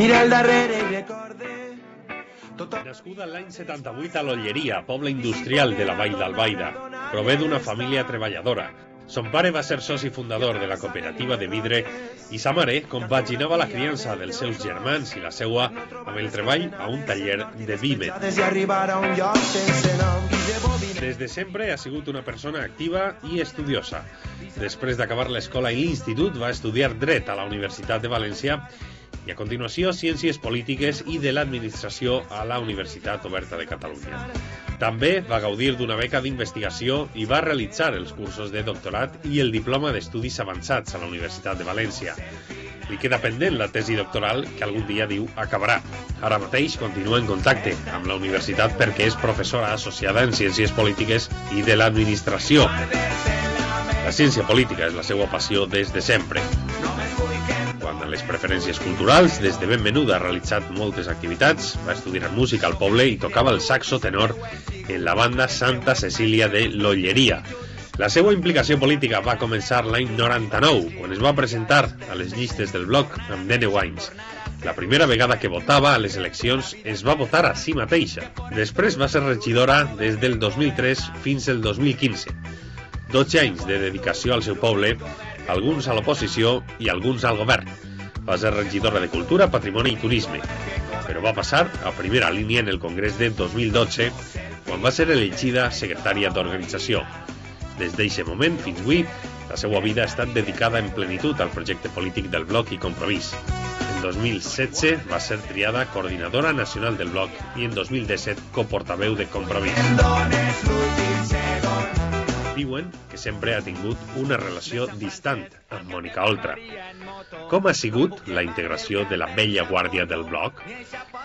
Mira el darrere i recorde... Nascuda l'any 78 a l'Olleria, poble industrial de la Vall d'Albaida, prové d'una família treballadora. Son pare va ser soci fundador de la cooperativa de vidre i sa mare compaginava la criança dels seus germans i la seua amb el treball a un taller de vímet. Des de sempre ha sigut una persona activa i estudiosa. Després d'acabar l'escola i l'institut va estudiar dret a la Universitat de València i a continuació, Ciències Polítiques i de l'Administració a la Universitat Oberta de Catalunya. També va gaudir d'una beca d'investigació i va realitzar els cursos de doctorat i el diploma d'estudis avançats a la Universitat de València. Li queda pendent la tesi doctoral que algun dia diu acabarà. Ara mateix continua en contacte amb la universitat perquè és professora associada en Ciències Polítiques i de l'Administració. La ciència política és la seva passió des de sempre. No davant de les preferències culturals, des de ben menuda ha realitzat moltes activitats, va estudiar música al poble i tocava el saxo tenor en la banda Santa Cecília de l'Olleria. La seva implicació política va començar l'any 99, quan es va presentar a les llistes del bloc amb Nene Wines. La primera vegada que votava a les eleccions es va votar a si mateixa. Després va ser regidora des del 2003 fins al 2015. 12 anys de dedicació al seu poble alguns a l'oposició i alguns al govern. Va ser regidora de Cultura, Patrimoni i Turisme, però va passar a primera línia en el Congrés de 2012, quan va ser elegida secretària d'organització. Des d'aquest moment fins avui, la seva vida ha estat dedicada en plenitud al projecte polític del bloc i compromís. En 2016 va ser triada coordinadora nacional del bloc i en 2017 coportaveu de compromís diuen que sempre ha tingut una relació distant amb Mònica Oltra. Com ha sigut la integració de la vella guàrdia del bloc?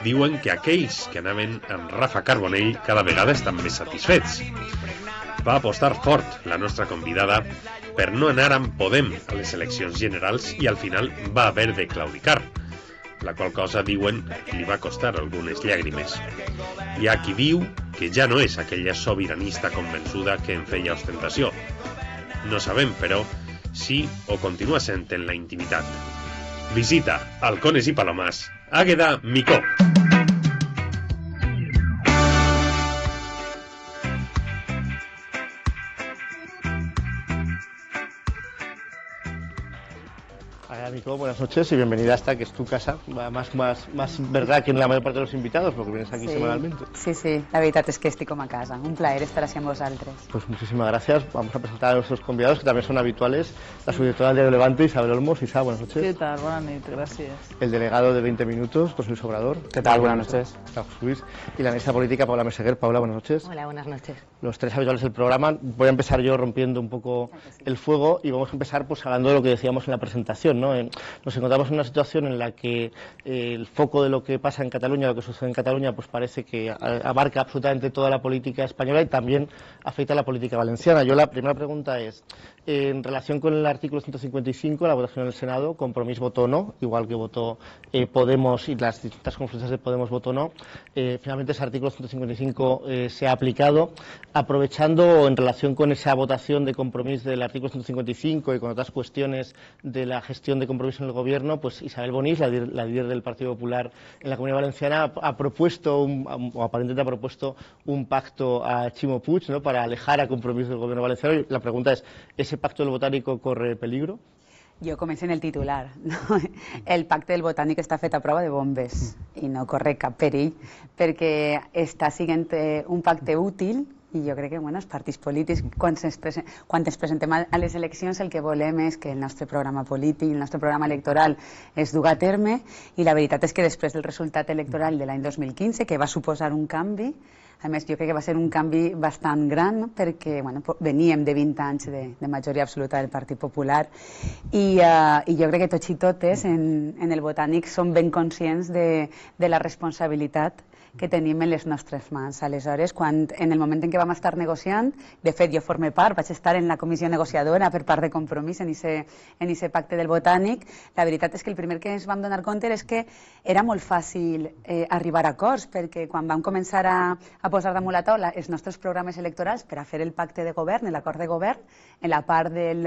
Diuen que aquells que anaven amb Rafa Carbonell cada vegada estan més satisfets. Va apostar fort la nostra convidada per no anar amb Podem a les eleccions generals i al final va haver de claudicar la qual cosa, diuen, li va costar algunes llàgrimes. Hi ha qui diu que ja no és aquella sobiranista convençuda que en feia ostentació. No sabem, però, si ho continua sent en la intimitat. Visita Alcones i Palomars, Àgueda Micó. buenas noches y bienvenida hasta que es tu casa. Más, más, más verdad que en la mayor parte de los invitados, porque vienes aquí semanalmente. Sí, sí, la verdad es que estoy como a casa. Un placer estar vos al vosaltres. Pues muchísimas gracias. Vamos a presentar a nuestros convidados, que también son habituales. La subdirectora de Diario Levante, Isabel Olmos. Isa, buenas noches. ¿Qué tal? Buenas noches, gracias. El delegado de 20 Minutos, José Luis Obrador. ¿Qué tal? Buenas, noches. Y la ministra política, Paula Meseguer. Paula, buenas noches. Hola, buenas noches. Los tres habituales del programa. Voy a empezar yo rompiendo un poco el fuego y vamos a empezar pues hablando de lo que decíamos en la presentación, ¿no? nos encontramos en una situación en la que eh, el foco de lo que pasa en Cataluña, lo que sucede en Cataluña, pues parece que abarca absolutamente toda la política española y también afecta a la política valenciana. Yo la primera pregunta es, en relación con el artículo 155, la votación en el Senado, compromiso votó no, igual que votó eh, Podemos y las distintas conferencias de Podemos votó no. Eh, finalmente, ese artículo 155 eh, se ha aplicado, aprovechando en relación con esa votación de compromiso del artículo 155 y con otras cuestiones de la gestión de compromiso en el Gobierno, pues Isabel Bonís, la, líder del Partido Popular en la Comunidad Valenciana, ha, propuesto, un, o aparentemente ha propuesto, un pacto a Chimo Puig ¿no? para alejar a compromiso del Gobierno valenciano. Y la pregunta es, ¿ese ese pacto del botánico corre peligro? Yo comencé en el titular. No? El pacte del botànic está feta a prova de bombes y no corre cap porque está està un pacte útil i jo crec que bueno, els partits polítics, quan, presen... quan ens presentem a les eleccions, el que volem és que el nostre programa polític, el nostre programa electoral es duga a terme, i la veritat és que després del resultat electoral de l'any 2015, que va suposar un canvi, a més, jo crec que va ser un canvi bastant gran perquè bueno, veníem de 20 anys de, de majoria absoluta del Partit Popular i, uh, i jo crec que tots i totes en, en el Botànic som ben conscients de, de la responsabilitat que tenim en les nostres mans. Aleshores, quan, en el moment en què vam estar negociant, de fet, jo formé part, vaig estar en la comissió negociadora per part de compromís en en ese pacte del Botànic, la veritat és que el primer que ens vam donar compte és que era molt fàcil eh, arribar a acords, perquè quan vam començar a, a posar damunt la taula els nostres programes electorals per a fer el pacte de govern, l'acord de govern, en la part del,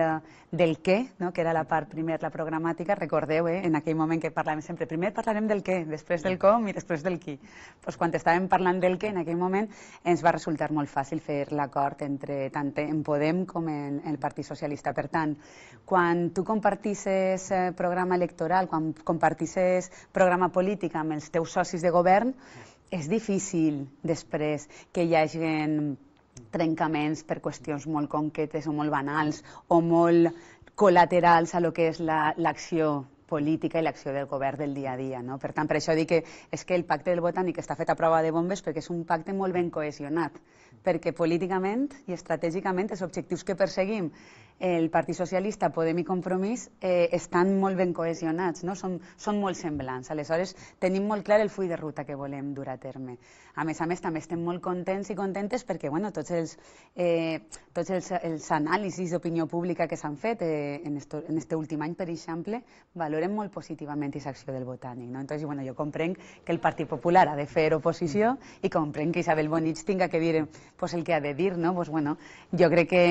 del què, no? que era la part primer, la programàtica, recordeu, eh, en aquell moment que parlàvem sempre, primer parlarem del què, després del com i després del qui. Pues quan estàvem parlant del què en aquell moment, ens va resultar molt fàcil fer l'acord entre tant en Podem com en el Partit Socialista. Per tant, quan tu compartisses eh, programa electoral, quan compartisses programa polític amb els teus socis de govern, és difícil després que hi hagi trencaments per qüestions molt concretes o molt banals o molt col·laterals a lo que és l'acció la, política i l'acció del govern del dia a dia. No? Per tant, per això dic que és que el pacte del Botànic està fet a prova de bombes perquè és un pacte molt ben cohesionat, perquè políticament i estratègicament els objectius que perseguim el Partit Socialista, Podem i Compromís eh, estan molt ben cohesionats, no? són, són molt semblants. Aleshores, tenim molt clar el full de ruta que volem dur a terme. A més a més, també estem molt contents i contentes perquè bueno, tots, els, eh, tots els, els anàlisis d'opinió pública que s'han fet eh, en, esto, en este últim any, per exemple, valoren molt positivament aquesta acció del Botànic. No? Entonces, bueno, jo comprenc que el Partit Popular ha de fer oposició mm. i comprenc que Isabel Bonich tinga que dir eh, pues, el que ha de dir. No? Pues, bueno, jo crec que,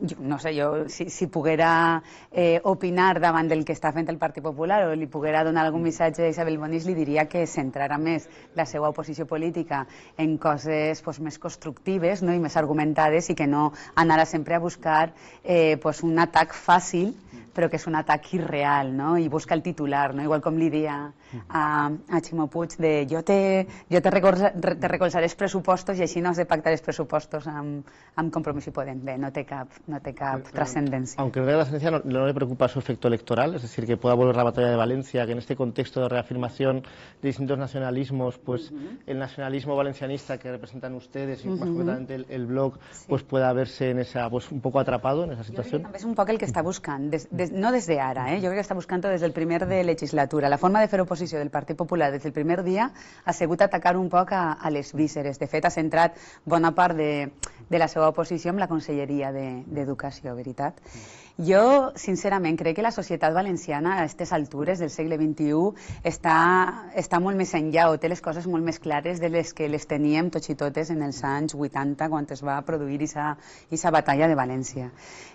jo, no sé, jo si, si poguera eh, opinar davant del que està fent el Partit Popular o li poguera donar algun mm. missatge a Isabel Bonís, li diria que centrara més la seva oposició política en coses pues, més constructives no? i més argumentades i que no anara sempre a buscar eh, pues, un atac fàcil mm. però que és un atac irreal, no? I busca el titular, no? Igual com li dia mm. a, a Ximo Puig de jo te, jo te, recolza, te recolzaré els pressupostos i així no has de pactar els pressupostos amb, amb Compromís i Podem. Bé, no té cap, no té cap però, eh, eh, Aunque la no, le preocupa su efecto electoral, es decir, que pueda volver la batalla de Valencia, que en este contexto de reafirmación de distintos nacionalismos, pues el nacionalismo valencianista que representan ustedes y más concretamente el, blog, pues pueda verse en esa, pues un poco atrapado en esa situación. Es un poco el que está buscando, no desde ara, ¿eh? yo creo que está buscando desde el primer de legislatura. La forma de hacer oposición del Partido Popular desde el primer día ha atacar un poco a, a les De Feta Central, centrat de, la Segunda oposición, la Conselleria de de, Educación. veritat. Jo, sincerament, crec que la societat valenciana a aquestes altures del segle XXI està, està molt més enllà o té les coses molt més clares de les que les teníem tots i totes en els anys 80 quan es va produir aquesta batalla de València.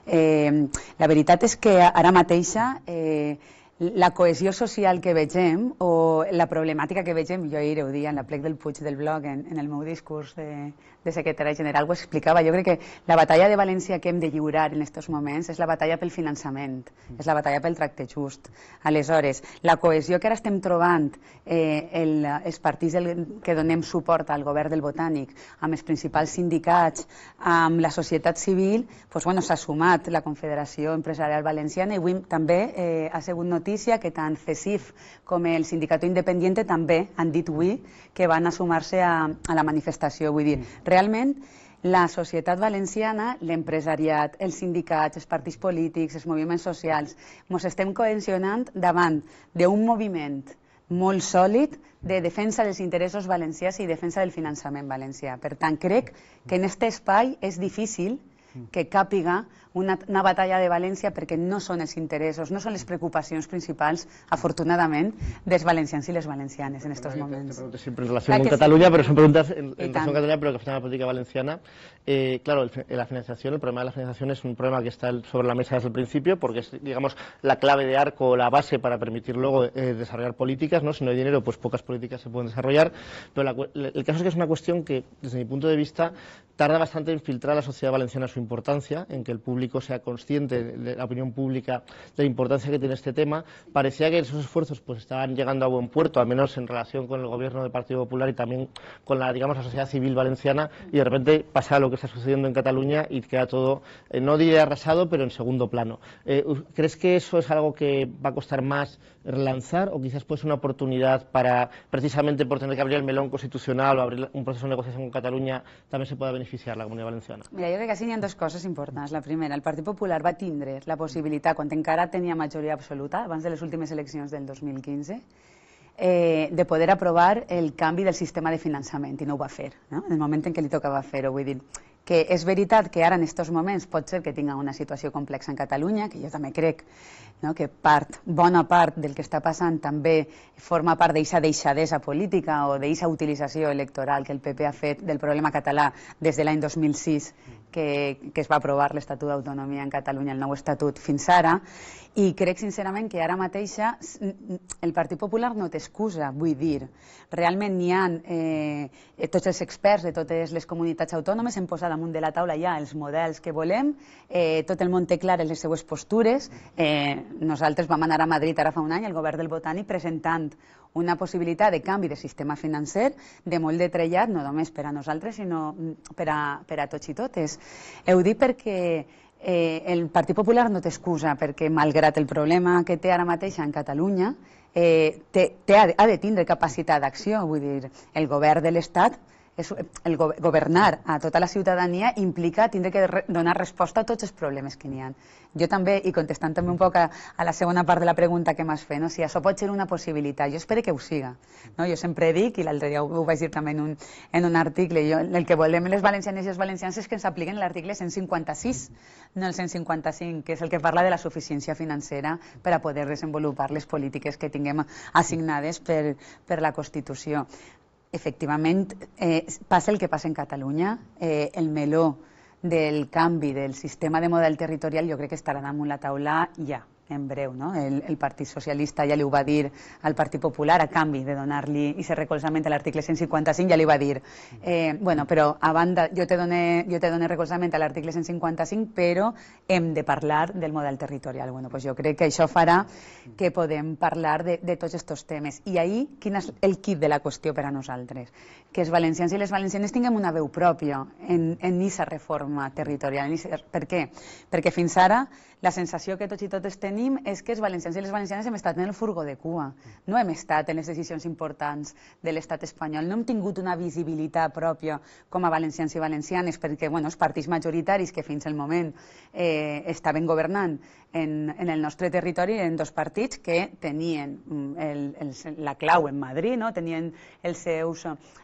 Eh, la veritat és que ara mateixa eh, la cohesió social que vegem o la problemàtica que vegem, jo ahir ho dia en la plec del Puig del blog, en, en el meu discurs de, de secretari general ho explicava, jo crec que la batalla de València que hem de lliurar en aquests moments és la batalla pel finançament, és la batalla pel tracte just. Aleshores, la cohesió que ara estem trobant eh, el, els partits del, que donem suport al govern del Botànic, amb els principals sindicats, amb la societat civil, doncs, bueno, s'ha sumat la Confederació Empresarial Valenciana i avui també eh, ha sigut notícia notícia que tant CESIF com el Sindicat Independent també han dit avui que van a sumar-se a, a la manifestació. Vull dir, mm. realment, la societat valenciana, l'empresariat, els sindicats, els partits polítics, els moviments socials, ens estem cohesionant davant d'un moviment molt sòlid de defensa dels interessos valencians i defensa del finançament valencià. Per tant, crec que en aquest espai és difícil que capiga una, batalla de Valencia porque no son los intereses, no son las preocupaciones principales afortunadamente dels valencians y les valencianes en estos momentos. Te, siempre em em em en relación con Cataluña, pero son preguntas en, en relación con Cataluña, pero que afectan a la política valenciana. Eh, claro, la financiación, el problema de la financiación es un problema que está sobre la mesa desde el principio, porque es, digamos, la clave de arco, la base para permitir luego eh, desarrollar políticas, ¿no? Si no hay dinero, pues pocas políticas se pueden desarrollar, pero el caso es que es una cuestión que, desde mi punto de vista, tarda bastante en filtrar a la sociedad valenciana su importancia, en que el público sea consciente, la opinión pública, de la importancia que tiene este tema. Parecía que esos esfuerzos pues estaban llegando a buen puerto, al menos en relación con el gobierno del Partido Popular y también con la, digamos, sociedad civil valenciana, y de repente pasa lo que está sucediendo en Cataluña y queda todo, eh, no diré arrasado, pero en segundo plano. Eh, ¿Crees que eso es algo que va a costar más relanzar o quizás pues una oportunidad para, precisamente por tener que abrir el melón constitucional o abrir un proceso de negociación con Cataluña, también se pueda beneficiar la comunidad valenciana? Mira, yo creo que así hay dos cosas La primera, el Partido Popular va a tindre la posibilidad, en encara tenía mayoría absoluta, antes de las últimas elecciones del 2015, eh, de poder aprobar el cambio del sistema de financiamiento y no va va hacer, no? en el momento en que le tocaba hacer voy a que és veritat que ara en aquests moments pot ser que tinga una situació complexa en Catalunya, que jo també crec no? que part, bona part del que està passant també forma part d'aquesta deixadesa política o d'aquesta utilització electoral que el PP ha fet del problema català des de l'any 2006 que, que es va aprovar l'Estatut d'Autonomia en Catalunya, el nou Estatut, fins ara, i crec sincerament que ara mateixa el Partit Popular no t'excusa, vull dir. Realment n'hi ha eh, tots els experts de totes les comunitats autònomes hem posat damunt de la taula ja els models que volem, eh, tot el món té clares les seues postures. Eh, nosaltres vam anar a Madrid ara fa un any, el govern del Botànic, presentant una possibilitat de canvi de sistema financer de molt de trellat, no només per a nosaltres, sinó mm, per a, per a tots i totes. Heu dit perquè eh, el Partit Popular no té excusa perquè, malgrat el problema que té ara mateix en Catalunya, eh, té, té, ha de tindre capacitat d'acció. Vull dir, el govern de l'Estat és, el go governar a tota la ciutadania implica tindre que re donar resposta a tots els problemes que n'hi ha. Jo també, i contestant també un poc a, a la segona part de la pregunta que m'has fet, no? si això pot ser una possibilitat, jo espero que ho siga. No? Jo sempre dic, i l'altre dia ho, ho vaig dir també en un, en un article, jo, el que volem les valencianes i els valencians és que ens apliquen l'article 156, no el 155, que és el que parla de la suficiència financera per a poder desenvolupar les polítiques que tinguem assignades per, per la Constitució efectivament eh, passa el que passa en Catalunya. Eh, el meló del canvi del sistema de model territorial jo crec que estarà damunt la taula ja en breu, no? El, el Partit Socialista ja li ho va dir al Partit Popular a canvi de donar-li i ser recolzament a l'article 155, ja li va dir eh, bueno, però a banda, jo te doné, jo te doné recolzament a l'article 155, però hem de parlar del model territorial. Bueno, pues jo crec que això farà que podem parlar de, de tots aquests temes. I ahir, quin és el kit de la qüestió per a nosaltres? que els valencians i les valencianes tinguem una veu pròpia en, en aquesta reforma territorial. Per què? Perquè fins ara la sensació que tots i totes tenim és que els valencians i les valencianes hem estat en el furgó de cua, no hem estat en les decisions importants de l'estat espanyol, no hem tingut una visibilitat pròpia com a valencians i valencianes, perquè bueno, els partits majoritaris que fins al moment eh, estaven governant en, en el nostre territori en dos partits que tenien mm, el, el, la clau en Madrid, no? tenien els seus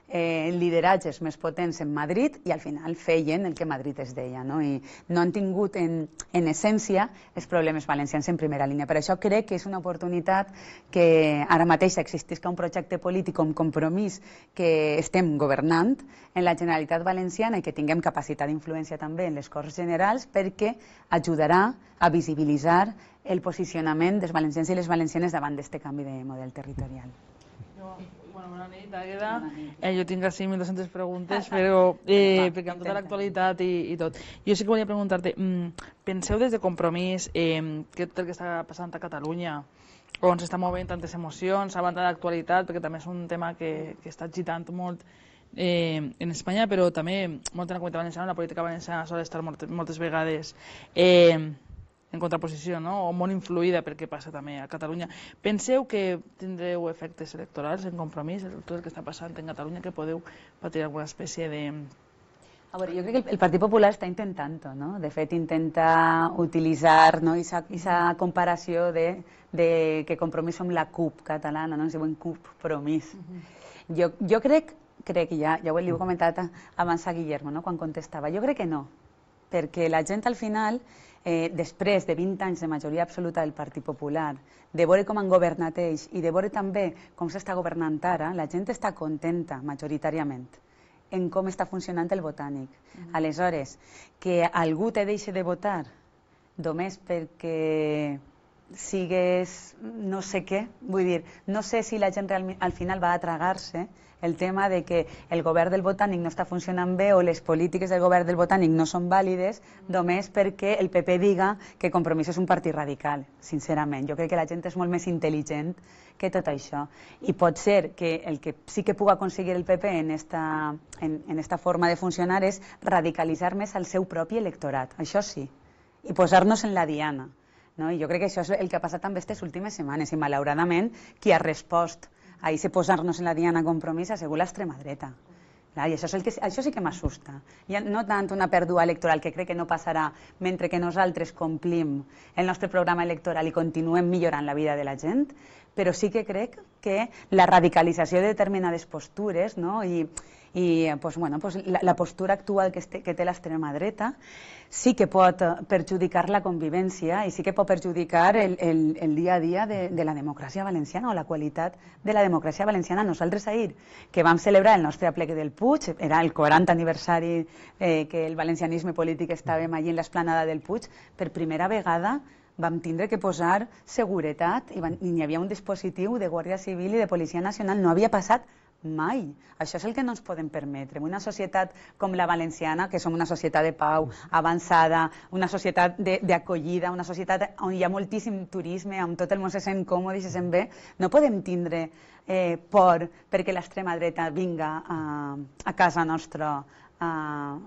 eh, lideratges més potents en Madrid i al final feien el que Madrid es deia. No? I no han tingut en, en essència els problemes valencians en primera línia. Per això crec que és una oportunitat que ara mateix existisca un projecte polític amb compromís que estem governant en la Generalitat Valenciana i que tinguem capacitat d'influència també en les Corts Generals perquè ajudarà a visibilitzar el posicionament dels valencians i les valencianes davant d'aquest canvi de model territorial. Jo, bueno, bona nit, Agueda. Eh, jo tinc 5.200 1.200 preguntes, però eh, perquè amb tota l'actualitat i, i tot. Jo sí que volia preguntar-te, mm, penseu des de Compromís eh, què tot el que està passant a Catalunya, on s'està movent tantes emocions, a banda d'actualitat, perquè també és un tema que, que està agitant molt eh, en Espanya, però també molt en la comunitat valenciana, la política valenciana sol estar molt, moltes vegades eh, en contraposició, no? o molt influïda pel que passa també a Catalunya. Penseu que tindreu efectes electorals en compromís, tot el que està passant en Catalunya, que podeu patir alguna espècie de... A veure, jo crec que el Partit Popular està intentant no? De fet, intenta utilitzar no, aquesta comparació de, de que compromís amb la CUP catalana, no? Es diuen CUP-promís. Uh -huh. jo, jo crec crec, que ja, ja ho he comentat abans a Guillermo, no? quan contestava, jo crec que no, perquè la gent al final eh, després de 20 anys de majoria absoluta del Partit Popular, de veure com han governat ells i de veure també com s'està governant ara, la gent està contenta majoritàriament en com està funcionant el botànic. Mm -hmm. Aleshores, que algú te deixi de votar només perquè sigues no sé què. Vull dir, no sé si la gent al final va a tragar-se el tema de que el govern del Botànic no està funcionant bé o les polítiques del govern del Botànic no són vàlides només perquè el PP diga que Compromís és un partit radical, sincerament. Jo crec que la gent és molt més intel·ligent que tot això. I pot ser que el que sí que puga aconseguir el PP en esta, en, en esta forma de funcionar és radicalitzar més el seu propi electorat, això sí, i posar-nos en la diana. No? I jo crec que això és el que ha passat també aquestes últimes setmanes i malauradament qui ha respost a aquest posar-nos en la diana compromís ha sigut l'extrema dreta. Clar, I això, és el que, això sí que m'assusta. Ja no tant una pèrdua electoral que crec que no passarà mentre que nosaltres complim el nostre programa electoral i continuem millorant la vida de la gent, però sí que crec que la radicalització de determinades postures no? i, i doncs, bueno, doncs, la, la postura actual que, este, que té l'extrema dreta sí que pot eh, perjudicar la convivència i sí que pot perjudicar el, el, el dia a dia de, de la democràcia valenciana o la qualitat de la democràcia valenciana. Nosaltres ahir, que vam celebrar el nostre aplec del Puig, era el 40 aniversari eh, que el valencianisme polític estàvem allí en l'esplanada del Puig, per primera vegada vam tindre que posar seguretat i, van, i hi havia un dispositiu de Guàrdia Civil i de Policia Nacional. No havia passat Mai. Això és el que no ens podem permetre. Una societat com la valenciana, que som una societat de pau mm. avançada, una societat d'acollida, una societat on hi ha moltíssim turisme, on tot el món se sent còmode i se sent bé, no podem tindre eh, por perquè l'extrema dreta vinga a, a casa nostra a,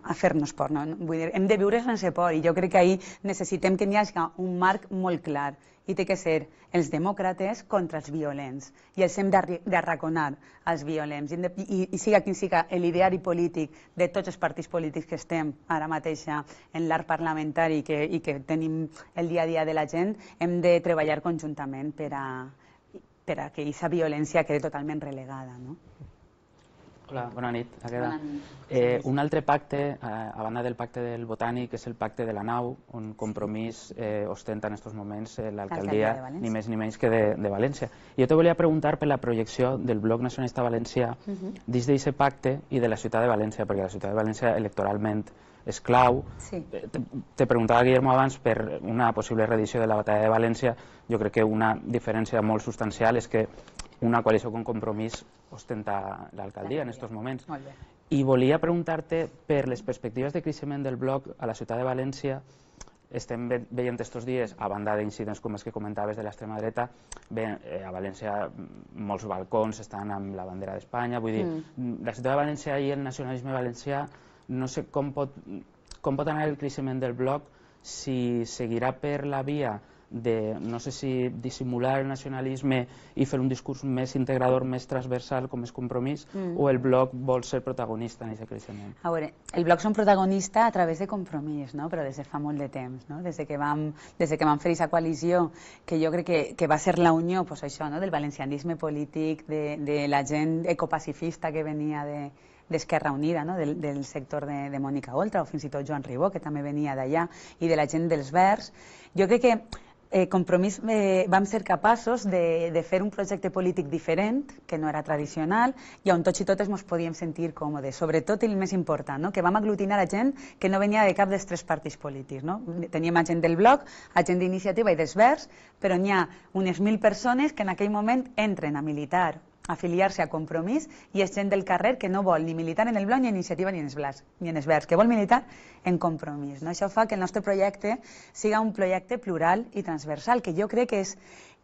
a fer-nos por. No? Vull dir, hem de viure sense por i jo crec que ahir necessitem que n'hi hagi un marc molt clar i té que ser els demòcrates contra els violents. I els hem d'arraconar els violents. I, i, I siga quin siga l'ideari polític de tots els partits polítics que estem ara mateixa en l'art parlamentari i que, i que tenim el dia a dia de la gent, hem de treballar conjuntament per a, per a que aquesta violència quede totalment relegada. No? Hola, bona nit. Bona nit. Eh, un altre pacte, eh, a banda del pacte del Botànic, és el pacte de la nau, un Compromís eh, ostenta en aquests moments eh, l'alcaldia ni més ni menys que de, de València. Jo te volia preguntar per la projecció del bloc nacionalista valencià uh mhm. -huh. dins d'aquest pacte i de la ciutat de València, perquè la ciutat de València electoralment és clau. Sí. Te, te preguntava, Guillermo, abans per una possible reedició de la batalla de València. Jo crec que una diferència molt substancial és que una coalició con compromís ostenta l'alcaldia en aquests moments. I volia preguntar-te per les perspectives de creixement del bloc a la ciutat de València. Estem veient aquests dies, a banda d'incidents com els que comentaves de l'extrema dreta, bé, eh, a València molts balcons estan amb la bandera d'Espanya, vull dir, mm. la ciutat de València i el nacionalisme valencià, no sé com pot, com pot anar el creixement del bloc si seguirà per la via de, no sé si dissimular el nacionalisme i fer un discurs més integrador, més transversal, com és compromís, mm. o el bloc vol ser protagonista en aquest creixement? A veure, el bloc són protagonista a través de compromís, no? però des de fa molt de temps, no? des, de que vam, des de que vam fer aquesta coalició, que jo crec que, que va ser la unió pues, això, no? del valencianisme polític, de, de la gent ecopacifista que venia de, d'Esquerra Unida, no? del, del sector de, de Mònica Oltra, o fins i tot Joan Ribó, que també venia d'allà, i de la gent dels Verds. Jo crec que eh, Compromís eh, vam ser capaços de, de fer un projecte polític diferent, que no era tradicional, i on tots i totes ens podíem sentir còmodes, sobretot el més important, no? que vam aglutinar a gent que no venia de cap dels tres partits polítics. No? Teníem a gent del bloc, a gent d'iniciativa i d'esvers, però n'hi ha unes mil persones que en aquell moment entren a militar afiliar-se a Compromís i és gent del carrer que no vol ni militar en el Blanc ni en Iniciativa ni en Esblars, ni en Esverds, que vol militar en Compromís. No? Això fa que el nostre projecte siga un projecte plural i transversal, que jo crec que és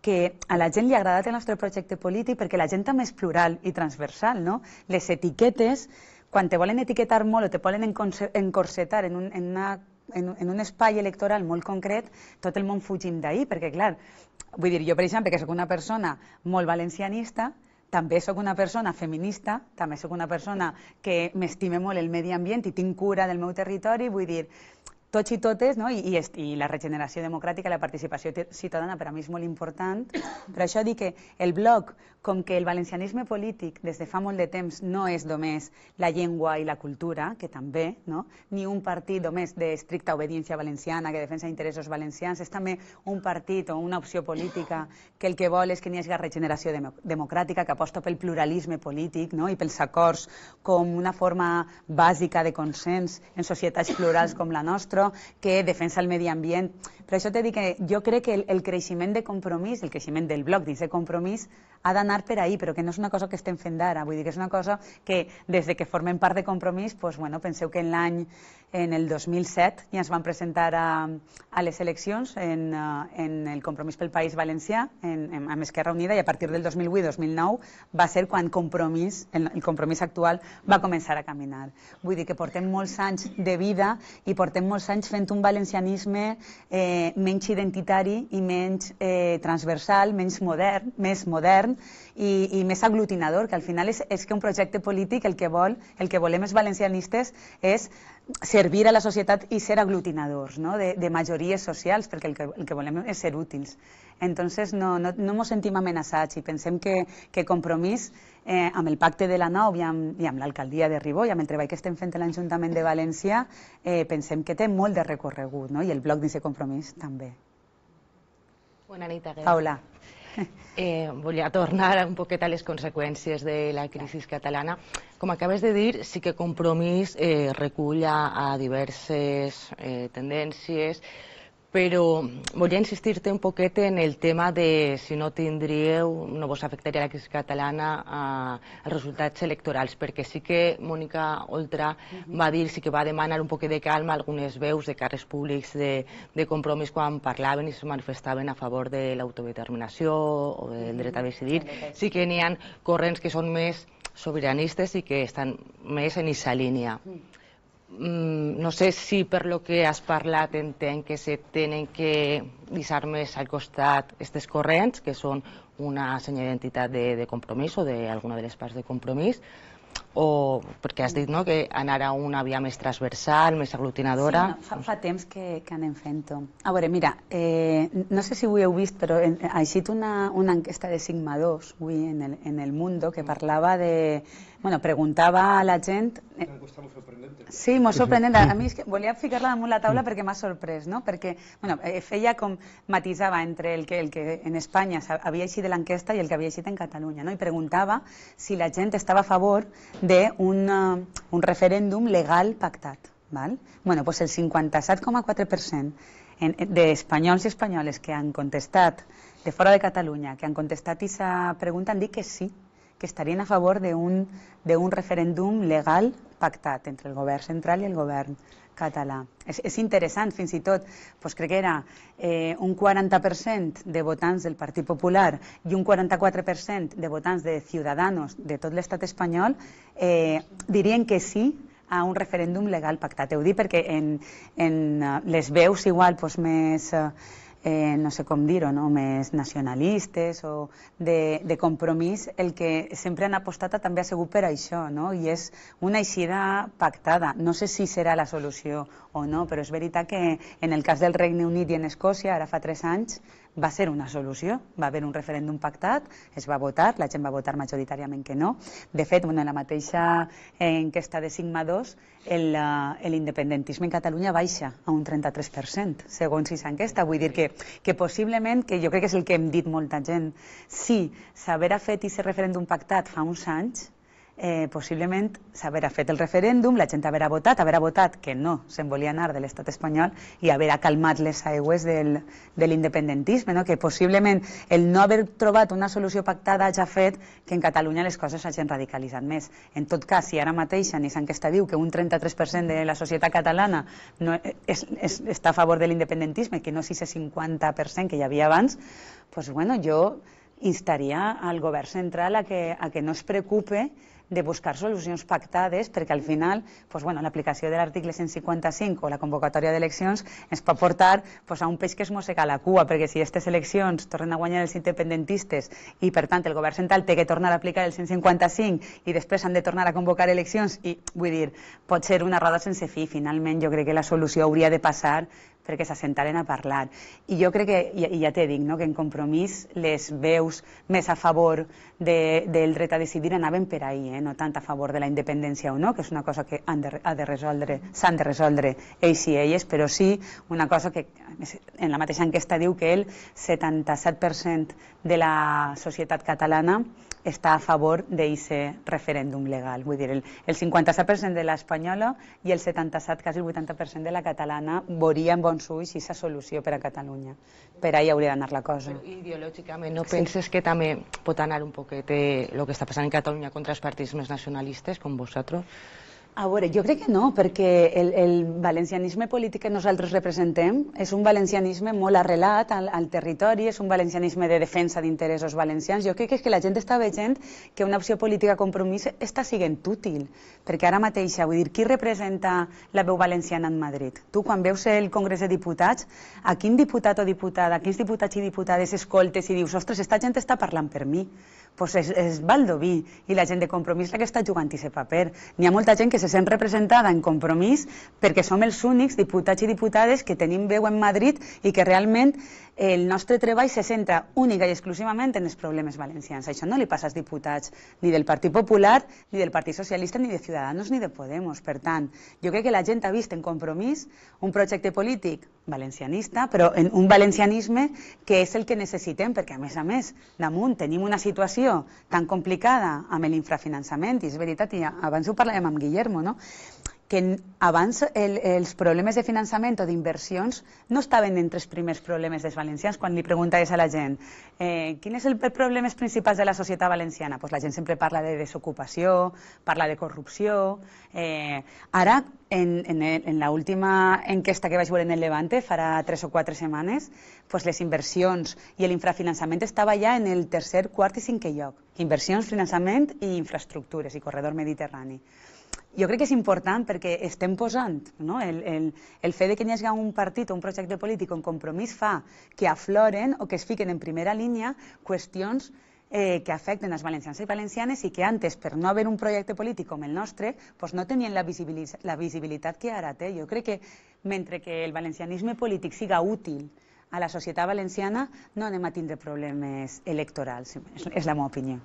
que a la gent li ha agradat el nostre projecte polític perquè la gent també és plural i transversal, no? Les etiquetes, quan te volen etiquetar molt o te volen encorsetar en, un, en una en, en un espai electoral molt concret, tot el món fugim d'ahir, perquè clar, vull dir, jo per exemple, que sóc una persona molt valencianista, també sóc una persona feminista, també sóc una persona que m'estime molt el medi ambient i tinc cura del meu territori, vull dir, tots i totes, no? I, i, i la regeneració democràtica, la participació ciutadana per a mi és molt important, però això dir que el bloc, com que el valencianisme polític des de fa molt de temps no és només la llengua i la cultura, que també, no? ni un partit només d'estricta obediència valenciana que defensa interessos valencians, és també un partit o una opció política que el que vol és que n'hi hagi regeneració democràtica, que aposta pel pluralisme polític no? i pels acords com una forma bàsica de consens en societats plurals com la nostra, Navarro, que defensa el medi ambient. Per això t'he dit que jo crec que el, el creixement de compromís, el creixement del bloc dins de compromís, ha d'anar per ahir, però que no és una cosa que estem fent ara. Vull dir que és una cosa que des de que formem part de compromís, doncs, bueno, penseu que en l'any en el 2007 i ens van presentar a, a les eleccions en, eh, en el Compromís pel País Valencià, en, en, amb Esquerra Unida, i a partir del 2008-2009 va ser quan compromís, el, el compromís actual va començar a caminar. Vull dir que portem molts anys de vida i portem molts anys fent un valencianisme eh, menys identitari i menys eh, transversal, menys modern, més modern i, i més aglutinador, que al final és, és que un projecte polític el que vol, el que volem els valencianistes és servir a la societat i ser aglutinadors no? de, de majories socials, perquè el que, el que volem és ser útils. Entonces no, no, no ens sentim amenaçats i pensem que, que compromís eh, amb el pacte de la nau i amb, i amb l'alcaldia de Ribó i amb el treball que estem fent a l'Ajuntament de València eh, pensem que té molt de recorregut no? i el bloc d'aquest compromís també. Bona nit, Aguer. Paula. Eh, volia tornar un poquet a les conseqüències de la crisi catalana. Com acabes de dir, sí que Compromís eh, recull a diverses eh, tendències, però volia insistir-te un poquet en el tema de si no tindríeu, no vos afectaria la crisi catalana als resultats electorals, perquè sí que Mònica Oltra va dir, sí que va demanar un poquet de calma a algunes veus de carrers públics de, de compromís quan parlaven i es manifestaven a favor de l'autodeterminació o del dret a decidir. Sí que n'hi ha corrents que són més sobiranistes i que estan més en aquesta línia. Mm. Mm, no sé si per lo que has parlat entenc que se tenen que deixar més al costat aquestes corrents, que són una senya d'identitat de, de compromís o d'alguna de, de les parts de compromís, o perquè has dit no, que anar a una via més transversal, més aglutinadora... Sí, no, fa, fa temps que, que anem fent-ho. A veure, mira, eh, no sé si ho heu vist, però en, ha eixit una, una enquesta de Sigma 2 avui en el, en el Mundo que mm. parlava de... Bueno, preguntava a la gent... Eh, eh? sí, molt sorprenent. A mi és que volia ficar-la damunt la taula perquè m'ha sorprès, no? Perquè, bueno, eh, feia com matisava entre el que, el que en Espanya havia eixit de l'enquesta i el que havia eixit en Catalunya, no? I preguntava si la gent estava a favor d'un eh, un referèndum legal pactat. Val? Bueno, pues el 57,4% d'espanyols i espanyoles que han contestat de fora de Catalunya, que han contestat aquesta pregunta, han dit que sí, que estarien a favor d'un referèndum legal pactat entre el govern central i el govern català. És, és interessant, fins i tot, doncs crec que era eh, un 40% de votants del Partit Popular i un 44% de votants de Ciudadanos de tot l'estat espanyol eh, dirien que sí a un referèndum legal pactat. Heu dit perquè en, en eh, les veus igual doncs, més... Eh, eh, no sé com dir-ho, no? més nacionalistes o de, de compromís, el que sempre han apostat també ha sigut per això, no? i és una eixida pactada. No sé si serà la solució o no, però és veritat que en el cas del Regne Unit i en Escòcia, ara fa tres anys, va ser una solució. Va haver un referèndum pactat, es va votar, la gent va votar majoritàriament que no. De fet, bueno, en la mateixa enquesta de Sigma 2, l'independentisme eh, en Catalunya baixa a un 33%, segons aquesta enquesta. Vull dir que, que possiblement, que jo crec que és el que hem dit molta gent, si s'haver fet aquest referèndum pactat fa uns anys, eh, possiblement s'haverà fet el referèndum, la gent haverà votat, haverà votat que no se'n volia anar de l'estat espanyol i haver calmat les aigües del, de l'independentisme, no? que possiblement el no haver trobat una solució pactada ja ha fet que en Catalunya les coses s'hagin radicalitzat més. En tot cas, si ara mateix que Enquesta diu que un 33% de la societat catalana no, és, eh, és, està a favor de l'independentisme, que no és ese 50% que hi havia abans, doncs pues bueno, jo instaria al govern central a que, a que no es preocupe de buscar solucions pactades, perquè al final pues, bueno, l'aplicació de l'article 155 o la convocatòria d'eleccions ens pot portar pues, a un peix que es mossega la cua, perquè si aquestes eleccions tornen a guanyar els independentistes i, per tant, el govern central té que tornar a aplicar el 155 i després han de tornar a convocar eleccions i, vull dir, pot ser una roda sense fi. Finalment, jo crec que la solució hauria de passar perquè s'assentaren a parlar. I jo crec que, i ja t'he dic, no, que en compromís les veus més a favor de, del dret a decidir anaven per ahir, eh, no tant a favor de la independència o no, que és una cosa que han de, ha de resoldre, han de resoldre ells i elles, però sí una cosa que en la mateixa enquesta diu que el 77% de la societat catalana està a favor d'aquest referèndum legal. Vull dir, el, el 57% de l'espanyola i el 77, quasi el 80% de la catalana amb bons ulls aquesta solució per a Catalunya. Per ahí hauria d'anar la cosa. Però ideològicament, no sí. penses que també pot anar un poquet el eh, que està passant en Catalunya contra els partits més nacionalistes, com vosaltres? A ah, veure, jo crec que no, perquè el, el valencianisme polític que nosaltres representem és un valencianisme molt arrelat al, al territori, és un valencianisme de defensa d'interessos valencians. Jo crec que, és que la gent està veient que una opció política compromís està sent útil, perquè ara mateix, vull dir, qui representa la veu valenciana en Madrid? Tu, quan veus el Congrés de Diputats, a quin diputat o diputada, a quins diputats i diputades escoltes i dius, ostres, aquesta gent està parlant per mi? pues és, és Valdoví i la gent de Compromís la que està jugant aquest paper. N'hi ha molta gent que se sent representada en Compromís perquè som els únics diputats i diputades que tenim veu en Madrid i que realment el nostre treball se centra única i exclusivament en els problemes valencians. Això no li passa als diputats ni del Partit Popular, ni del Partit Socialista, ni de Ciudadanos, ni de Podemos. Per tant, jo crec que la gent ha vist en Compromís un projecte polític valencianista, però en un valencianisme que és el que necessitem, perquè a més a més, damunt, tenim una situació gestió tan complicada amb l'infrafinançament, i és veritat, i abans ho parlàvem amb Guillermo, no? que abans el, els problemes de finançament o d'inversions no estaven entre els primers problemes dels valencians quan li preguntaves a la gent eh, quin és el, problema principal de la societat valenciana? Pues la gent sempre parla de desocupació, parla de corrupció... Eh, ara, en, en, en l'última enquesta que vaig veure en el Levante, farà tres o quatre setmanes, pues les inversions i l'infrafinançament estava ja en el tercer, quart i cinquè lloc. Inversions, finançament i infraestructures i corredor mediterrani jo crec que és important perquè estem posant no? el, el, el fet de que hi hagi un partit o un projecte polític en compromís fa que afloren o que es fiquen en primera línia qüestions eh, que afecten els valencians i valencianes i que antes, per no haver un projecte polític com el nostre, pues no tenien la, la visibilitat que ara té. Jo crec que mentre que el valencianisme polític siga útil a la societat valenciana, no anem a tindre problemes electorals. És, és la meva opinió.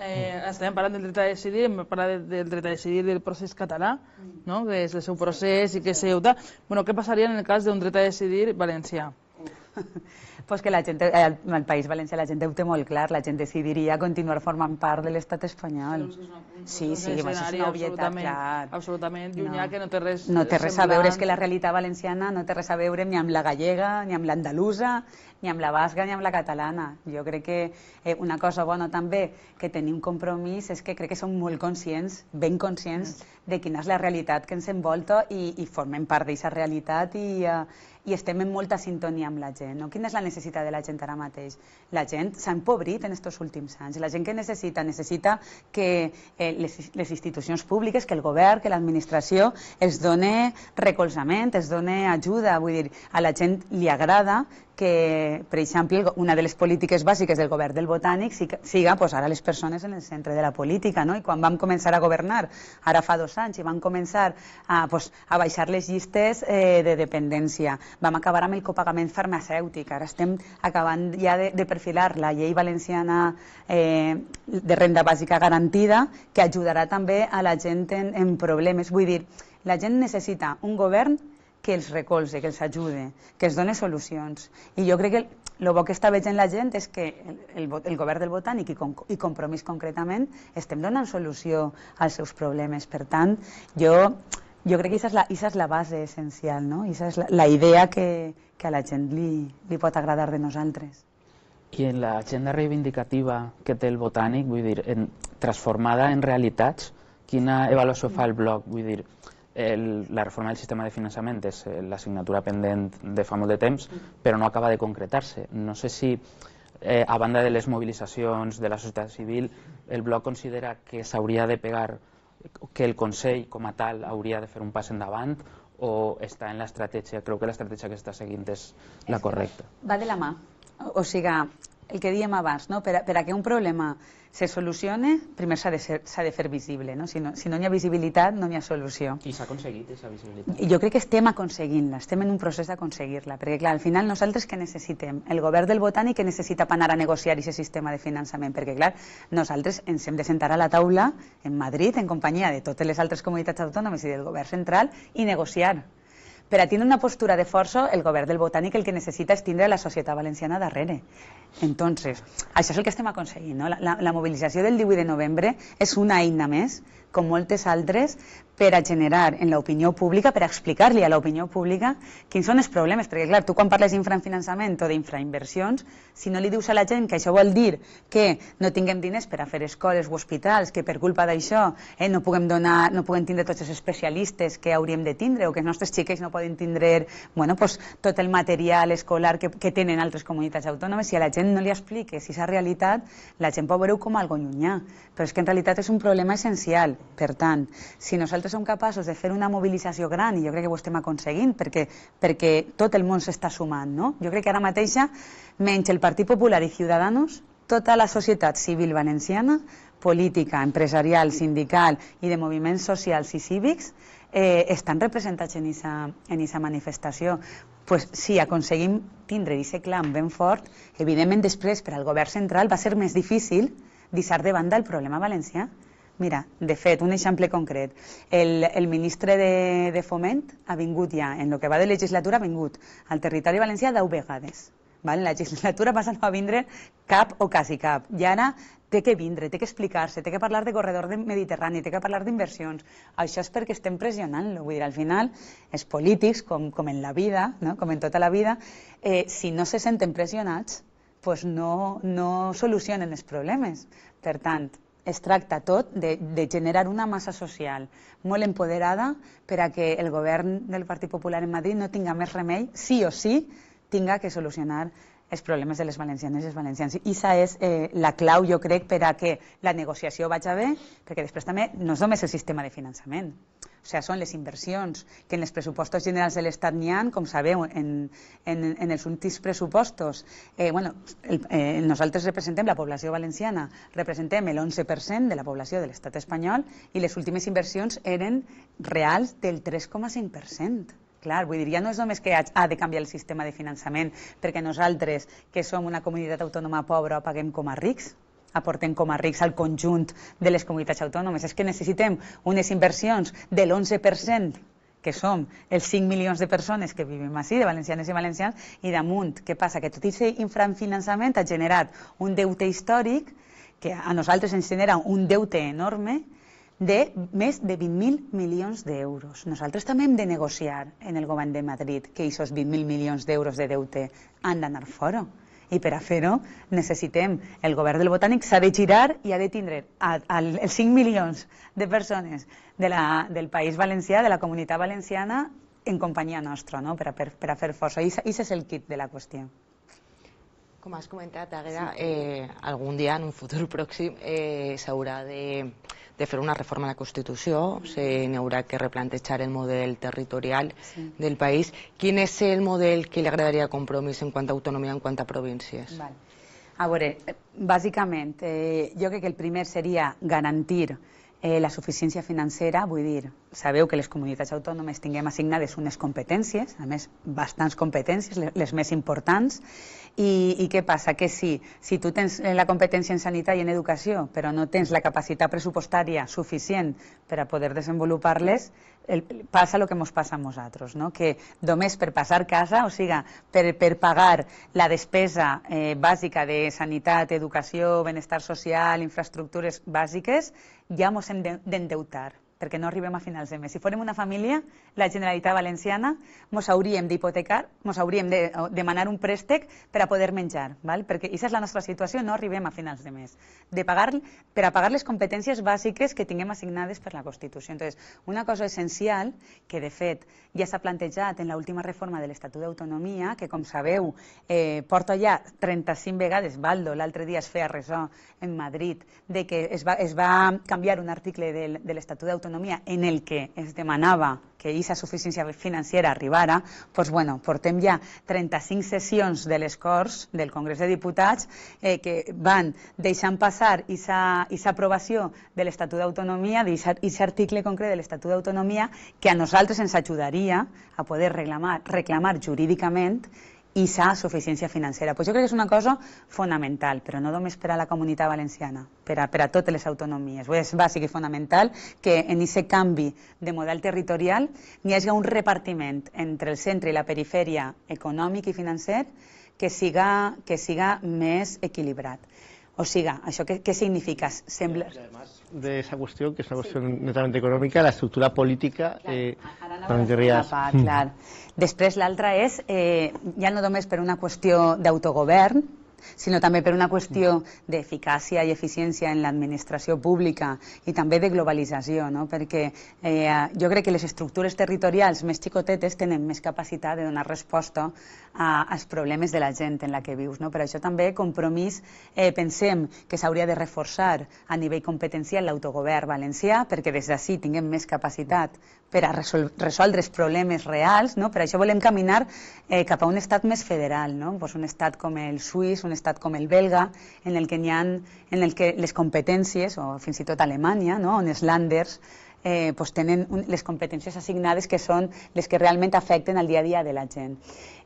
Eh, estem parlant del dret a decidir, hem parlat del dret a decidir del procés català, no? que és el seu procés i que és seu... Bueno, què passaria en el cas d'un dret a decidir valencià? pues que la gent, eh, en al País Valencià la gent ho té molt clar, la gent decidiria continuar formant part de l'estat espanyol. Sí, Sí, sí, és una obvietat, clar. Absolutament llunyà, no. que no té res No té res semblant. a veure, és que la realitat valenciana no té res a veure ni amb la gallega, ni amb l'andalusa, ni amb la basca, ni amb la catalana. Jo crec que eh, una cosa bona també que tenim compromís és que crec que som molt conscients, ben conscients, mm. de quina és la realitat que ens envolta i, i formem part d'aquesta realitat i, eh, i estem en molta sintonia amb la gent. No? Quina és la necessitat de la gent ara mateix? La gent s'ha empobrit en aquests últims anys. La gent que necessita, necessita que eh, les, les institucions públiques, que el govern, que l'administració es done recolzament, es done ajuda, vull dir, a la gent li agrada que, per exemple, una de les polítiques bàsiques del govern del Botànic siga posar a les persones en el centre de la política. No? I quan vam començar a governar, ara fa dos anys, i vam començar a, pues, a baixar les llistes eh, de dependència, vam acabar amb el copagament farmacèutic, ara estem acabant ja de, de perfilar la llei valenciana eh, de renda bàsica garantida, que ajudarà també a la gent en, en problemes. Vull dir, la gent necessita un govern que els recolze, que els ajude, que els doni solucions. I jo crec que el, el bo que està veient la gent és que el, el, el govern del Botànic i, com, i Compromís concretament estem donant solució als seus problemes. Per tant, jo, jo crec que això és la, aquesta és la base essencial, no? això és la, la idea que, que a la gent li, li pot agradar de nosaltres. I en l'agenda reivindicativa que té el botànic, vull dir, en, transformada en realitats, quina evaluació fa el bloc? Vull dir, el, la reforma del sistema de finançament és eh, l'assignatura pendent de fa molt de temps, però no acaba de concretar-se. No sé si, eh, a banda de les mobilitzacions de la societat civil, el bloc considera que s'hauria de pegar, que el Consell com a tal hauria de fer un pas endavant o està en l'estratègia, crec que l'estratègia que està seguint és la correcta. Va de la mà. O sigui, el que diem abans, no? per, a, per a que un problema se solucione, primer s'ha de, ser, de fer visible. No? Si, no, si no hi ha visibilitat, no hi ha solució. I s'ha aconseguit aquesta visibilitat? I Jo crec que estem aconseguint-la, estem en un procés d'aconseguir-la, perquè clar, al final nosaltres què necessitem? El govern del botànic que necessita anar a negociar aquest sistema de finançament, perquè clar, nosaltres ens hem de sentar a la taula en Madrid, en companyia de totes les altres comunitats autònomes i del govern central, i negociar per a tindre una postura de força, el govern del Botànic el que necessita és tindre la societat valenciana darrere. Entonces, això és el que estem aconseguint. No? La, la, la mobilització del 18 de novembre és una eina més com moltes altres, per a generar en l'opinió pública, per a explicar-li a l'opinió pública quins són els problemes. Perquè, clar, tu quan parles d'infrafinançament o d'infrainversions, si no li dius a la gent que això vol dir que no tinguem diners per a fer escoles o hospitals, que per culpa d'això eh, no, puguem donar, no puguem tindre tots els especialistes que hauríem de tindre o que els nostres xiquets no poden tindre bueno, pues, doncs, tot el material escolar que, que tenen altres comunitats autònomes, si a la gent no li expliques és realitat, la gent pot veure com algo llunyà, però és que en realitat és un problema essencial. Per tant, si nosaltres som capaços de fer una mobilització gran, i jo crec que ho estem aconseguint, perquè, perquè tot el món s'està sumant, no? jo crec que ara mateixa, menys el Partit Popular i Ciudadanos, tota la societat civil valenciana, política, empresarial, sindical i de moviments socials i cívics, eh, estan representats en aquesta manifestació. Pues, si aconseguim tindre aquest clam ben fort, evidentment després per al govern central va ser més difícil deixar de banda el problema valencià, Mira, de fet, un exemple concret. El, el ministre de, de Foment ha vingut ja, en el que va de legislatura ha vingut al territori valencià deu vegades. Val? La legislatura passa no a vindre cap o quasi cap. I ara té que vindre, té que explicar-se, té que parlar de corredor mediterrani, té que parlar d'inversions. Això és perquè estem pressionant-lo. Vull dir, al final, els polítics, com, com en la vida, no? com en tota la vida, eh, si no se senten pressionats, pues no, no solucionen els problemes. Per tant, es tracta tot de, de generar una massa social molt empoderada per a que el govern del Partit Popular en Madrid no tinga més remei, sí o sí, tinga que solucionar els problemes de les valencianes i els valencians. I això és eh, la clau, jo crec, per a que la negociació vagi bé, perquè després també no és només el sistema de finançament. O sigui, són les inversions que en els pressupostos generals de l'Estat n'hi ha, com sabeu, en, en, en els últims pressupostos. Eh, bueno, el, eh, nosaltres representem la població valenciana, representem el 11% de la població de l'Estat espanyol i les últimes inversions eren reals del 3,5%. Clar, vull dir, ja no és només que ha de canviar el sistema de finançament perquè nosaltres, que som una comunitat autònoma pobra, paguem com a rics, aporten com a rics al conjunt de les comunitats autònomes. És que necessitem unes inversions de l'11% que som els 5 milions de persones que vivim així, de valencianes i valencians, i damunt, què passa? Que tot aquest infrafinançament ha generat un deute històric que a nosaltres ens genera un deute enorme de més de 20.000 milions d'euros. Nosaltres també hem de negociar en el govern de Madrid que aquests 20.000 milions d'euros de deute han d'anar fora. I per a fer-ho necessitem, el govern del Botànic s'ha de girar i ha de tindre els 5 milions de persones de la, del País Valencià, de la comunitat valenciana, en companyia nostra, no? per, a, per, per a fer força. I aquest és el kit de la qüestió. Com has comentat, Agueda, sí. eh, algun dia, en un futur pròxim, eh, s'haurà de, de fer una reforma a la Constitució, sí. Mm. se n'haurà que replantejar el model territorial sí. del país. Quin és el model que li agradaria a Compromís en quant a autonomia, en quant a províncies? Val. A veure, eh, bàsicament, eh, jo crec que el primer seria garantir eh, la suficiència financera, vull dir, sabeu que les comunitats autònomes tinguem assignades unes competències, a més, bastants competències, les, les més importants, i, I què passa? Que si, si tu tens eh, la competència en sanitat i en educació, però no tens la capacitat pressupostària suficient per a poder desenvolupar-les, passa el que ens passa a nosaltres, no? que només per passar casa, o sigui, per, per pagar la despesa eh, bàsica de sanitat, educació, benestar social, infraestructures bàsiques, ja ens hem d'endeutar. De, perquè no arribem a finals de mes. Si fórem una família, la Generalitat Valenciana ens hauríem d'hipotecar, ens hauríem de demanar un préstec per a poder menjar, val? perquè aquesta és la nostra situació, no arribem a finals de mes, de pagar, per a pagar les competències bàsiques que tinguem assignades per la Constitució. Entonces, una cosa essencial, que de fet ja s'ha plantejat en l'última reforma de l'Estatut d'Autonomia, que com sabeu eh, porta ja 35 vegades, Valdo l'altre dia es feia resó en Madrid, de que es va, es va canviar un article de, de l'Estatut d'Autonomia Economia en el que es demanava que aquesta suficiència financera arribara, doncs, bueno, portem ja 35 sessions de les Corts del Congrés de Diputats eh, que van deixant passar aquesta aprovació de l'Estatut d'Autonomia, d'aquest article concret de l'Estatut d'Autonomia, que a nosaltres ens ajudaria a poder reclamar, reclamar jurídicament i sa suficiència financera. Pues jo crec que és una cosa fonamental, però no només per a la comunitat valenciana, per a, per a totes les autonomies. És bàsic i fonamental que en aquest canvi de model territorial n'hi hagi un repartiment entre el centre i la perifèria econòmic i financer que siga, que siga més equilibrat. O siga, això què, què significa? Sembla... Además, de esa cuestión, que es una cuestión sí. netamente económica, la estructura política claro. eh, doncs diries... Part, mm. clar. Després l'altra és, eh, ja no només per una qüestió d'autogovern, sinó també per una qüestió d'eficàcia i eficiència en l'administració pública i també de globalització, no? perquè eh, jo crec que les estructures territorials més xicotetes tenen més capacitat de donar resposta a, als problemes de la gent en la que vius. No? Per això també compromís eh, pensem que s'hauria de reforçar a nivell competencial l'autogovern valencià perquè des d'ací tinguem més capacitat per a resol resoldre els problemes reals, no? per això volem caminar eh, cap a un estat més federal, no? pues un estat com el suís, un estat com el belga, en el que, hi ha, en el que les competències, o fins i tot Alemanya, no? on els landers eh, pues tenen un, les competències assignades que són les que realment afecten el dia a dia de la gent.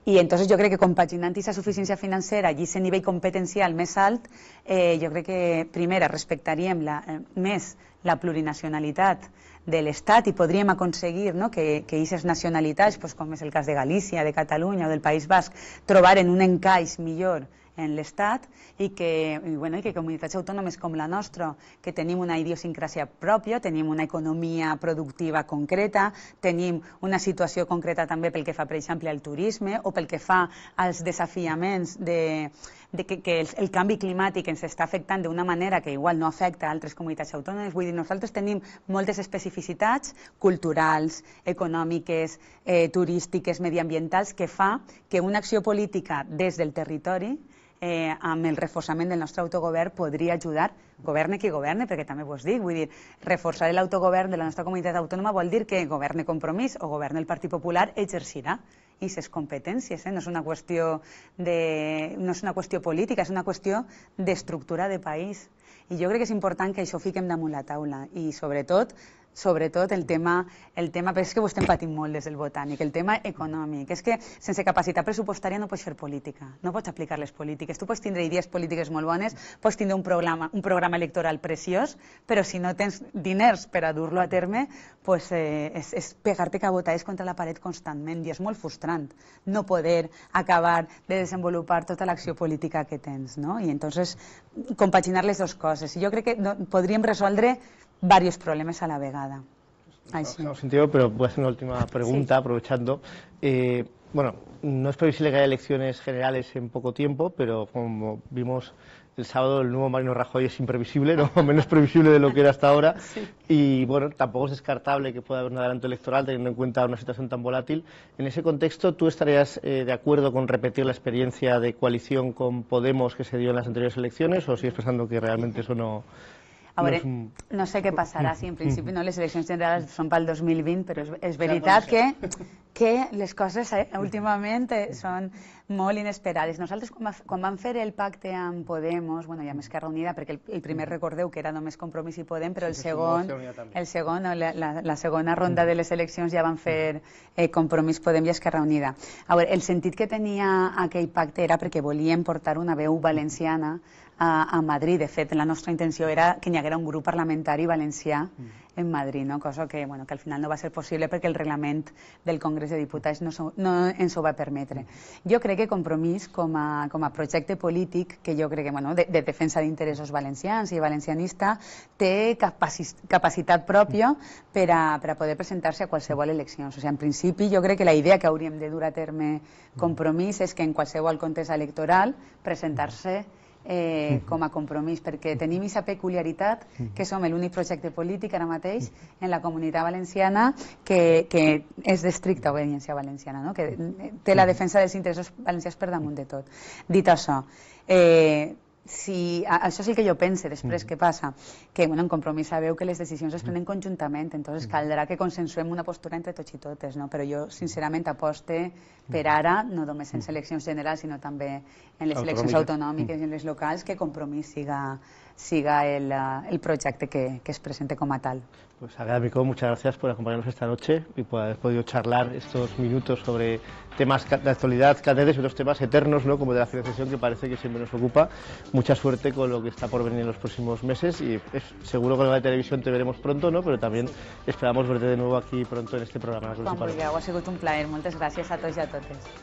I entonces jo crec que compaginant aquesta suficiència financera i aquest nivell competencial més alt, eh, jo crec que, primera, respectaríem la, eh, més la plurinacionalitat de l'Estat i podríem aconseguir no, que, que aquestes nacionalitats, pues, com és el cas de Galícia, de Catalunya o del País Basc, trobaren un encaix millor en l'Estat i que, i, bueno, i que comunitats autònomes com la nostra, que tenim una idiosincràsia pròpia, tenim una economia productiva concreta, tenim una situació concreta també pel que fa, per exemple, al turisme o pel que fa als desafiaments de, de que, que el, el canvi climàtic ens està afectant d'una manera que igual no afecta altres comunitats autònomes. Vull dir, nosaltres tenim moltes especificitats culturals, econòmiques, eh, turístiques, mediambientals, que fa que una acció política des del territori eh, amb el reforçament del nostre autogovern podria ajudar, governe qui governe, perquè també vos dic, vull dir, reforçar l'autogovern de la nostra comunitat autònoma vol dir que governe Compromís o governe el Partit Popular exercirà i ses competències, eh? no, és una qüestió de, no és una qüestió política, és una qüestió d'estructura de país. I jo crec que és important que això ho fiquem damunt la taula i, sobretot, sobretot el tema, el tema però és que vostè estem molt des del botànic, el tema econòmic, és que sense capacitat pressupostària no pots fer política, no pots aplicar les polítiques, tu pots tindre idees polítiques molt bones, pots tindre un programa, un programa electoral preciós, però si no tens diners per a dur-lo a terme, pues, eh, és, és pegar-te cabotades contra la paret constantment i és molt frustrant no poder acabar de desenvolupar tota l'acció política que tens, no? I entonces compaginar les dues coses. jo crec que no, podríem resoldre varios problemas a la vegada. Pues sí. No, sentido, pero voy a hacer una última pregunta, aprovechando. Eh, bueno, no es previsible que haya elecciones generales en poco tiempo, pero como vimos el sábado, el nuevo Marino Rajoy es imprevisible, ¿no? menos previsible de lo que era hasta ahora. Y bueno, tampoco es descartable que pueda haber un adelanto electoral teniendo en cuenta una situación tan volátil. En ese contexto, ¿tú estarías eh, de acuerdo con repetir la experiencia de coalición con Podemos que se dio en las anteriores elecciones o sigues pensando que realmente eso no, A veure, no, un... no sé què passarà si en principi no, les eleccions generals són pel 2020, però és, és veritat que, que les coses eh, últimament són molt inesperades. Nosaltres, quan, quan vam fer el pacte amb Podemos, bueno, ja més que reunida, perquè el, el primer mm. recordeu que era només Compromís i Podem, però el segon, el segon la, la, la segona mm. ronda de les eleccions ja van fer eh, Compromís, Podem i Esquerra Unida. A veure, el sentit que tenia aquell pacte era perquè volien portar una veu valenciana a, a Madrid. De fet, la nostra intenció era que hi haguera un grup parlamentari valencià mm. en Madrid, no? cosa que, bueno, que al final no va ser possible perquè el reglament del Congrés de Diputats no, so, no ens ho va permetre. Mm. Jo crec que Compromís, com a, com a projecte polític, que jo crec que bueno, de, de defensa d'interessos valencians i valencianista, té capaci capacitat pròpia per a, per a poder presentar-se a qualsevol elecció. O sigui, en principi, jo crec que la idea que hauríem de dur a terme mm. Compromís és que en qualsevol contest electoral presentar-se eh, com a compromís, perquè tenim aquesta peculiaritat que som l'únic projecte polític ara mateix en la comunitat valenciana que, que és d'estricta obediència valenciana, no? que té la defensa dels interessos valencians per damunt de tot. Dit això, eh, si, això és el que jo pense, després, mm. què passa? Que bueno, en compromís sabeu que les decisions es mm. prenen conjuntament, entonces mm. caldrà que consensuem una postura entre tots i totes, no? però jo mm. sincerament aposte per ara, no només en seleccions generals, sinó també en les eleccions autonòmiques i en les locals, que compromís siga siga el, ah, el proyecto que, que es presente como tal. Pues Mico, muchas gracias por acompañarnos esta noche y por haber podido charlar estos minutos sobre temas de actualidad, candentes y otros temas eternos, ¿no? como de la financiación que parece que siempre nos ocupa. Mucha suerte con lo que está por venir en los próximos meses y es, seguro que en la televisión te veremos pronto, ¿no? pero también esperamos verte de nuevo aquí pronto en este programa. Juan pues ha sido un placer. Muchas gracias a todos y a todas.